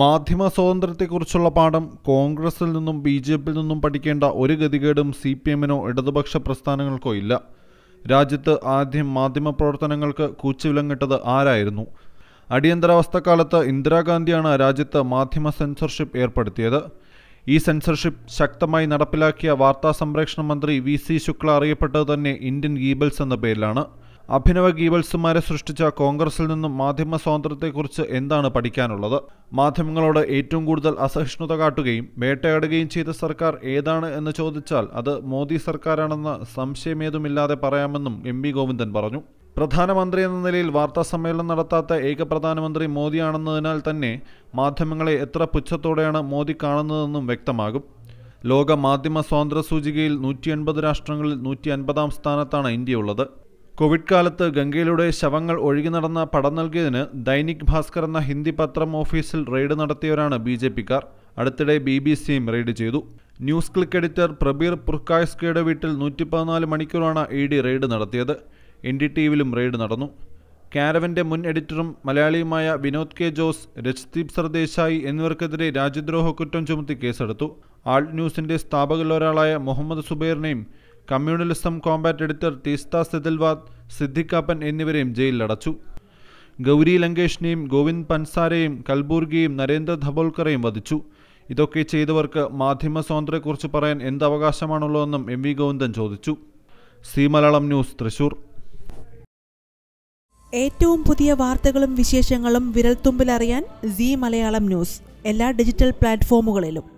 മാധ്യമ സ്വാതന്ത്ര്യത്തെക്കുറിച്ചുള്ള പാഠം കോൺഗ്രസിൽ നിന്നും ബി ജെ പിയിൽ നിന്നും പഠിക്കേണ്ട ഒരു ഗതികേടും സി പി എമ്മിനോ ഇടതുപക്ഷ പ്രസ്ഥാനങ്ങൾക്കോ ഇല്ല രാജ്യത്ത് ആദ്യം മാധ്യമ പ്രവർത്തനങ്ങൾക്ക് കൂച്ചുവിലങ്ങിട്ടത് ആരായിരുന്നു അടിയന്തരാവസ്ഥക്കാലത്ത് ഇന്ദിരാഗാന്ധിയാണ് രാജ്യത്ത് മാധ്യമ സെൻസർഷിപ്പ് ഏർപ്പെടുത്തിയത് ഈ സെൻസർഷിപ്പ് ശക്തമായി നടപ്പിലാക്കിയ വാർത്താ സംപ്രേഷണ മന്ത്രി വി സി ശുക്ല അറിയപ്പെട്ടത് തന്നെ ഇന്ത്യൻ ഗീബൽസ് എന്ന പേരിലാണ് അഭിനവ ഗീബൽസുമാരെ സൃഷ്ടിച്ച കോൺഗ്രസിൽ നിന്നും മാധ്യമ സ്വാതന്ത്ര്യത്തെക്കുറിച്ച് എന്താണ് പഠിക്കാനുള്ളത് മാധ്യമങ്ങളോട് ഏറ്റവും കൂടുതൽ അസഹിഷ്ണുത കാട്ടുകയും വേട്ടയാടുകയും ചെയ്ത സർക്കാർ ഏതാണ് എന്ന് ചോദിച്ചാൽ അത് മോദി സർക്കാരാണെന്ന് സംശയമേതുമില്ലാതെ പറയാമെന്നും എം വി ഗോവിന്ദൻ പറഞ്ഞു പ്രധാനമന്ത്രി എന്ന നിലയിൽ വാർത്താ സമ്മേളനം നടത്താത്ത ഏക പ്രധാനമന്ത്രി മോദിയാണെന്നതിനാൽ തന്നെ മാധ്യമങ്ങളെ എത്ര പുച്ഛത്തോടെയാണ് മോദി കാണുന്നതെന്നും വ്യക്തമാകും ലോക മാധ്യമ സ്വാതന്ത്ര്യ സൂചികയിൽ നൂറ്റി എൺപത് രാഷ്ട്രങ്ങളിൽ നൂറ്റി അൻപതാം സ്ഥാനത്താണ് ഉള്ളത് കോവിഡ് കാലത്ത് ഗംഗയിലൂടെ ശവങ്ങൾ ഒഴുകി നടന്ന പടം നൽകിയതിന് ദൈനിക് ഭാസ്കർ എന്ന ഹിന്ദി പത്രം ഓഫീസിൽ റെയ്ഡ് നടത്തിയവരാണ് ബി ജെ പിക്കാർ അടുത്തിടെ ബി ബി സിയും റെയ്ഡ് ചെയ്തു ന്യൂസ് ക്ലിക്ക് എഡിറ്റർ പ്രബീർ പുർക്കായസ്കയുടെ വീട്ടിൽ നൂറ്റി പതിനാല് മണിക്കൂറാണ് ഇ ഡി റെയ്ഡ് നടത്തിയത് എൻ ഡി ടി വിയിലും റെയ്ഡ് നടന്നു കാരവന്റെ മുൻ എഡിറ്ററും മലയാളിയുമായ വിനോദ് കെ ജോസ് രജ്ദീപ് സർദേശായി എന്നിവർക്കെതിരെ രാജ്യദ്രോഹ കുറ്റം ചുമത്തി കേസെടുത്തു ആൾട്ട് ന്യൂസിന്റെ സ്ഥാപകരിലൊരാളായ മുഹമ്മദ് സുബൈറിനെയും communalism combat editor Teesta Setalvad Siddique Kappan എന്നിവരെയും ജയിലിലടച്ചു ഗൗരി ലങ്കേഷിനെയും ഗോവിന്ദ് പൻസാരെയും കൽബൂർഗിയും നരേന്ദ്ര ധബോൾക്കറെയും വധിച്ചു ഇതൊക്കെ ചെയ്തവർക്ക് മാധ്യമ സ്വാതന്ത്ര്യത്തെക്കുറിച്ച് പറയാൻ എന്ത് അവകാശമാണുള്ളതെന്നും എം വി ഗോവിന്ദൻ ചോദിച്ചു സി മലയാളം ന്യൂസ് തൃശൂർ ഏറ്റവും പുതിയ വാർത്തകളും വിശേഷങ്ങളും വിരൽത്തുമ്പിലറിയാൻ സി മലയാളം ന്യൂസ് എല്ലാ ഡിജിറ്റൽ പ്ലാറ്റ്ഫോമുകളിലും